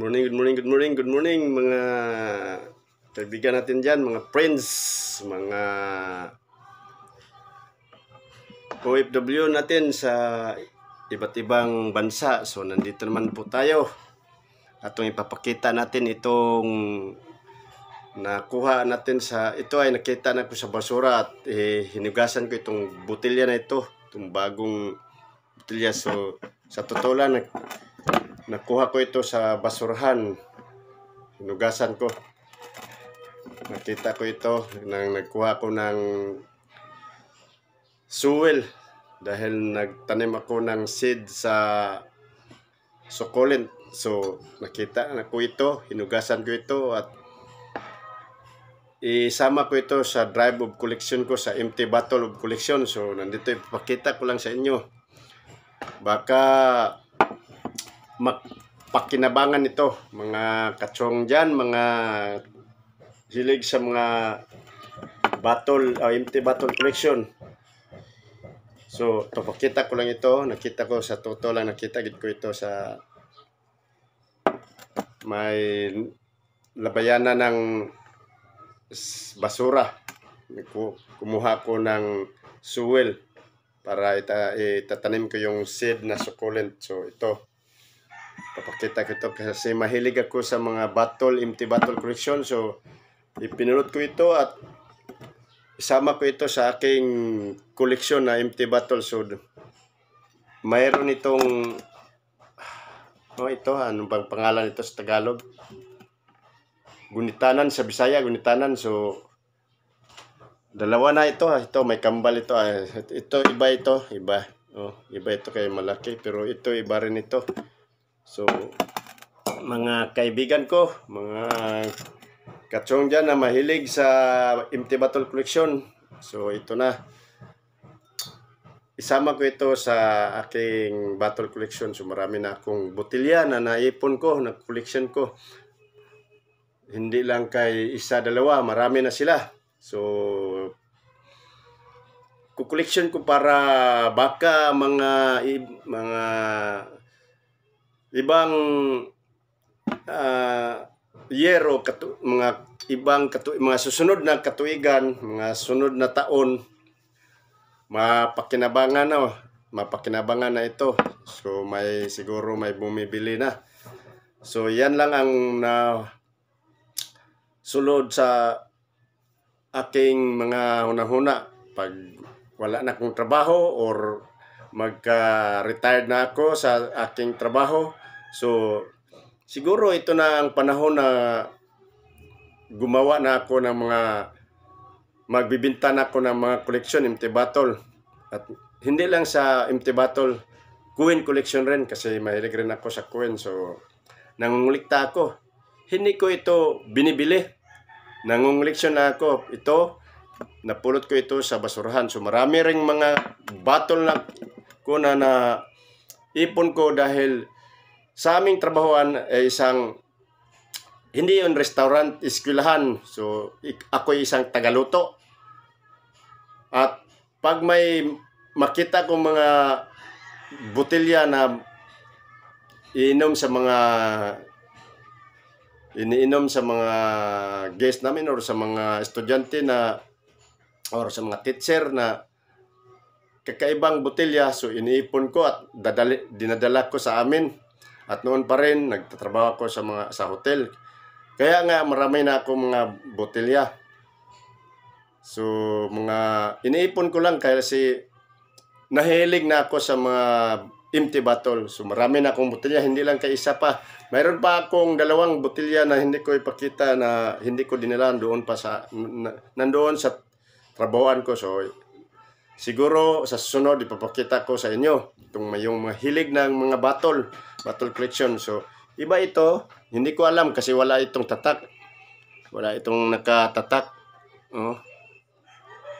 morning, good morning, good morning, good morning mga kaibigan natin dyan, mga friends, mga OFW natin sa iba't ibang bansa. So nandito naman po tayo. Atong ipapakita natin itong nakuha natin sa ito ay nakita na ko sa basura at eh, hinugasan ko itong butilya na ito, itong bagong butilya. So sa totoo lang, Nakuha ko ito sa basurahan. Hinugasan ko. Nakita ko ito nang nagkuha ko ng suwel dahil nagtanim ako ng seed sa succulent. So, nakita na ko ito, hinugasan ko ito at isama ko ito sa drive of collection ko, sa empty bottle of collection. So, nandito ipapakita ko lang sa inyo. Baka mapakinabangan ito mga katsong dyan, mga hilig sa mga battle, uh, empty battle collection. So, to pakita ko lang ito. Nakita ko sa toto lang. Nakita git ko ito sa may labayana ng basura. Kumuha ko ng suwel para ita itatanim ko yung seed na succulent. So, ito papakita ko ito kasi mahilig ako sa mga battle, empty battle correction. So, ipinulot ko ito at isama ko ito sa aking koleksyon na empty battle. So, mayroon itong, oh ito, anong bang pangalan ito sa Tagalog? Gunitanan sa Bisaya, Gunitanan. So, dalawa na ito. Ah, ito, may kambal ito. Ah, ito, iba ito, iba. Oh, iba ito kay malaki, pero ito, iba rin ito. So, mga kaibigan ko, mga katsong dyan na mahilig sa empty bottle collection. So, ito na. Isama ko ito sa aking bottle collection. So, marami na akong botilya na naipon ko, nag-collection ko. Hindi lang kay isa, dalawa. Marami na sila. So, kukoleksyon ko para baka mga mga ibang uh, yero katu- mga ibang katu- mga susunod na katuigan, mga sunod na taon mapakinabangan na oh. mapakinabangan na ito. So may siguro may bumibili na. So yan lang ang na sulod sa aking mga hunahuna pag wala na akong trabaho or magka-retired na ako sa aking trabaho So, siguro ito na ang panahon na gumawa na ako ng mga magbibinta na ako ng mga collection empty bottle. At hindi lang sa empty bottle, coin collection rin kasi mahilig rin ako sa coin. So, nangungulikta ako. Hindi ko ito binibili. Nangunguliksyon na ako. Ito, napulot ko ito sa basurahan. So, marami ring mga bottle na ko na na ipon ko dahil sa aming trabahoan ay isang hindi yung restaurant, eskwelahan. So, ako isang tagaluto. At pag may makita ko mga botelya na iinom sa mga iniinom sa mga guest namin or sa mga estudyante na or sa mga teacher na kakaibang botelya so iniipon ko at dadali, dinadala ko sa amin at noon pa rin, nagtatrabaho ako sa mga sa hotel. Kaya nga, marami na ako mga botelya. So, mga iniipon ko lang kasi nahilig na ako sa mga empty bottle. So, marami na akong botelya, hindi lang kay isa pa. Mayroon pa akong dalawang botelya na hindi ko ipakita na hindi ko dinilaan doon pa sa, na, nandoon sa trabahoan ko. So, Siguro sa susunod ipapakita ko sa inyo itong mga hilig ng mga battle, battle collection. So, iba ito, hindi ko alam kasi wala itong tatak. Wala itong nakatatak. Oh.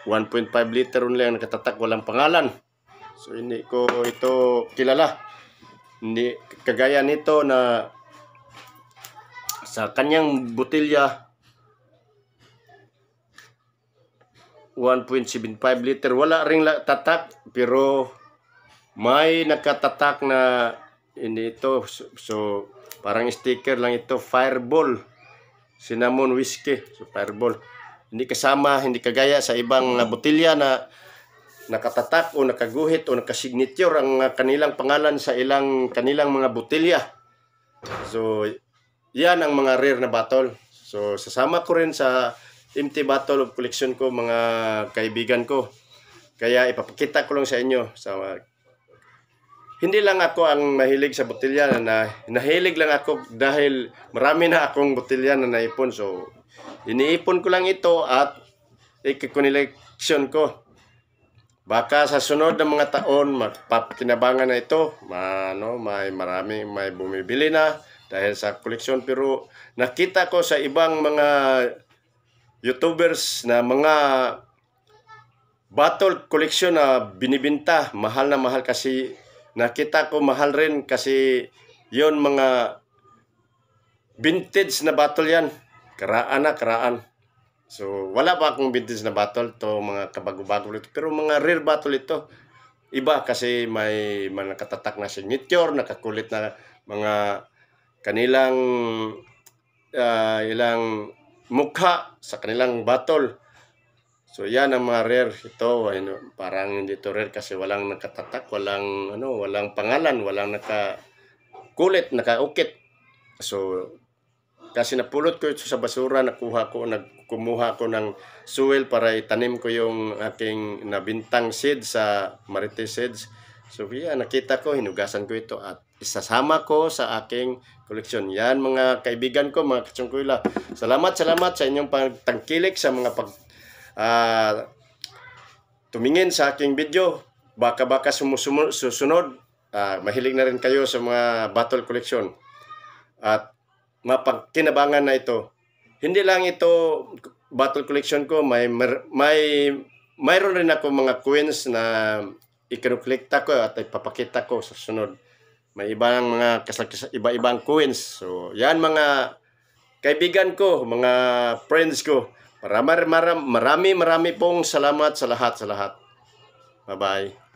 1.5 liter lang nakatatak, walang pangalan. So, hindi ko ito kilala. Hindi, kagaya nito na sa kanyang butilya 1.75 liter. Wala ring tatak pero may nakatatak na hindi ito. So, parang sticker lang ito. Fireball. Cinnamon whiskey. So fireball. Hindi kasama, hindi kagaya sa ibang ah, botilya na nakatatak o nakaguhit o nakasignature ang ah, kanilang pangalan sa ilang kanilang mga botelya. So, yan ang mga rare na battle. So, sasama ko rin sa empty bottle of collection ko mga kaibigan ko. Kaya ipapakita ko lang sa inyo sa so, uh, hindi lang ako ang mahilig sa botelya na nahilig lang ako dahil marami na akong botelya na naipon. So, iniipon ko lang ito at ikikoleksyon ko. Baka sa sunod ng mga taon, mapapakinabangan na ito. Ano, may marami, may bumibili na dahil sa koleksyon. Pero nakita ko sa ibang mga YouTubers na mga battle collection na binibinta. Mahal na mahal kasi nakita ko mahal rin kasi yon mga vintage na battle yan. Karaan na, karaan. So, wala pa akong vintage na battle to mga kabago-bago ito. Pero mga rare battle ito. Iba kasi may mga nakatatak na signature, nakakulit na mga kanilang uh, ilang mukha sa kanilang battle. So yan ang mga rare ito, ano, parang hindi ito rare kasi walang nakatatak, walang ano, walang pangalan, walang naka kulit, nakaukit. So kasi napulot ko ito sa basura, nakuha ko, nagkumuha ko ng soil para itanim ko yung aking nabintang seed sa Marites seeds. So yeah, nakita ko, hinugasan ko ito at isasama ko sa aking koleksyon. Yan mga kaibigan ko, mga katsungkuila. Salamat, salamat sa inyong pagtangkilik sa mga pag uh, tumingin sa aking video. Baka-baka susunod. Uh, mahilig na rin kayo sa mga battle collection. At mapagkinabangan na ito. Hindi lang ito battle collection ko, may may mayroon rin ako mga coins na ikinuklekta ko at ipapakita ko sa sunod. May iba ng mga iba-ibang coins. So, yan mga kaibigan ko, mga friends ko. Marami, marami, marami pong salamat sa lahat, sa lahat. Bye-bye.